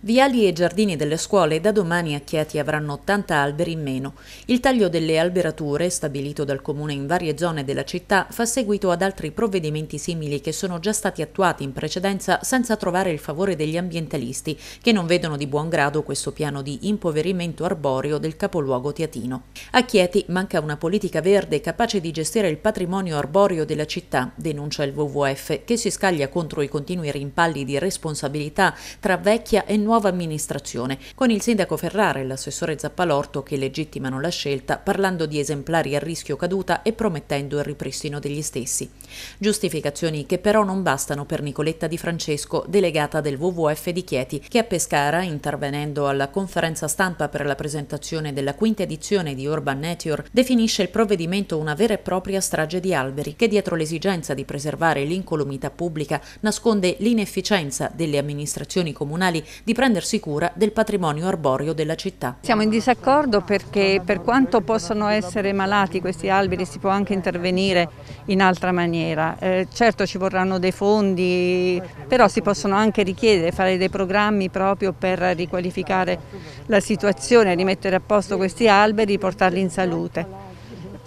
Viali e giardini delle scuole da domani a Chieti avranno 80 alberi in meno. Il taglio delle alberature, stabilito dal comune in varie zone della città, fa seguito ad altri provvedimenti simili che sono già stati attuati in precedenza senza trovare il favore degli ambientalisti, che non vedono di buon grado questo piano di impoverimento arboreo del capoluogo teatino. A Chieti manca una politica verde capace di gestire il patrimonio arboreo della città, denuncia il WWF, che si scaglia contro i continui rimpalli di responsabilità tra vecchia e nuova nuova amministrazione, con il sindaco Ferrara e l'assessore Zappalorto che legittimano la scelta parlando di esemplari a rischio caduta e promettendo il ripristino degli stessi. Giustificazioni che però non bastano per Nicoletta Di Francesco, delegata del WWF di Chieti, che a Pescara, intervenendo alla conferenza stampa per la presentazione della quinta edizione di Urban Nature, definisce il provvedimento una vera e propria strage di alberi, che dietro l'esigenza di preservare l'incolumità pubblica nasconde l'inefficienza delle amministrazioni comunali di prendersi cura del patrimonio arboreo della città. Siamo in disaccordo perché per quanto possono essere malati questi alberi si può anche intervenire in altra maniera. Eh, certo ci vorranno dei fondi, però si possono anche richiedere, fare dei programmi proprio per riqualificare la situazione, rimettere a posto questi alberi, portarli in salute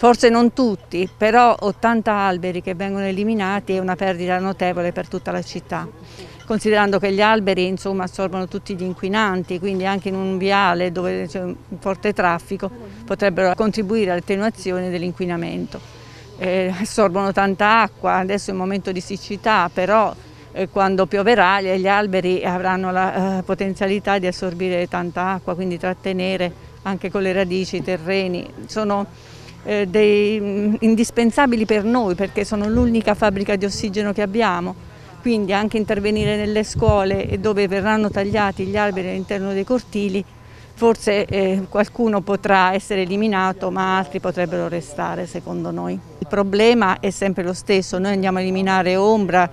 forse non tutti, però 80 alberi che vengono eliminati è una perdita notevole per tutta la città considerando che gli alberi insomma, assorbono tutti gli inquinanti, quindi anche in un viale dove c'è un forte traffico potrebbero contribuire all'attenuazione dell'inquinamento. Eh, assorbono tanta acqua, adesso è un momento di siccità, però eh, quando pioverà gli alberi avranno la eh, potenzialità di assorbire tanta acqua, quindi trattenere anche con le radici i terreni. Sono eh, dei, mh, mm, indispensabili per noi perché sono l'unica fabbrica di ossigeno che abbiamo quindi anche intervenire nelle scuole dove verranno tagliati gli alberi all'interno dei cortili, forse eh, qualcuno potrà essere eliminato ma altri potrebbero restare secondo noi. Il problema è sempre lo stesso, noi andiamo a eliminare ombra,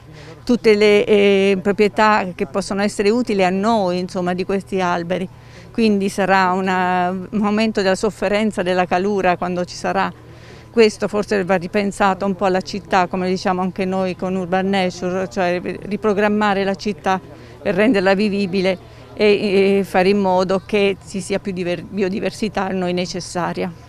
tutte le eh, proprietà che possono essere utili a noi insomma, di questi alberi, quindi sarà una, un momento della sofferenza della calura quando ci sarà questo forse va ripensato un po' alla città, come diciamo anche noi con Urban Nature, cioè riprogrammare la città per renderla vivibile e fare in modo che ci sia più biodiversità a noi necessaria.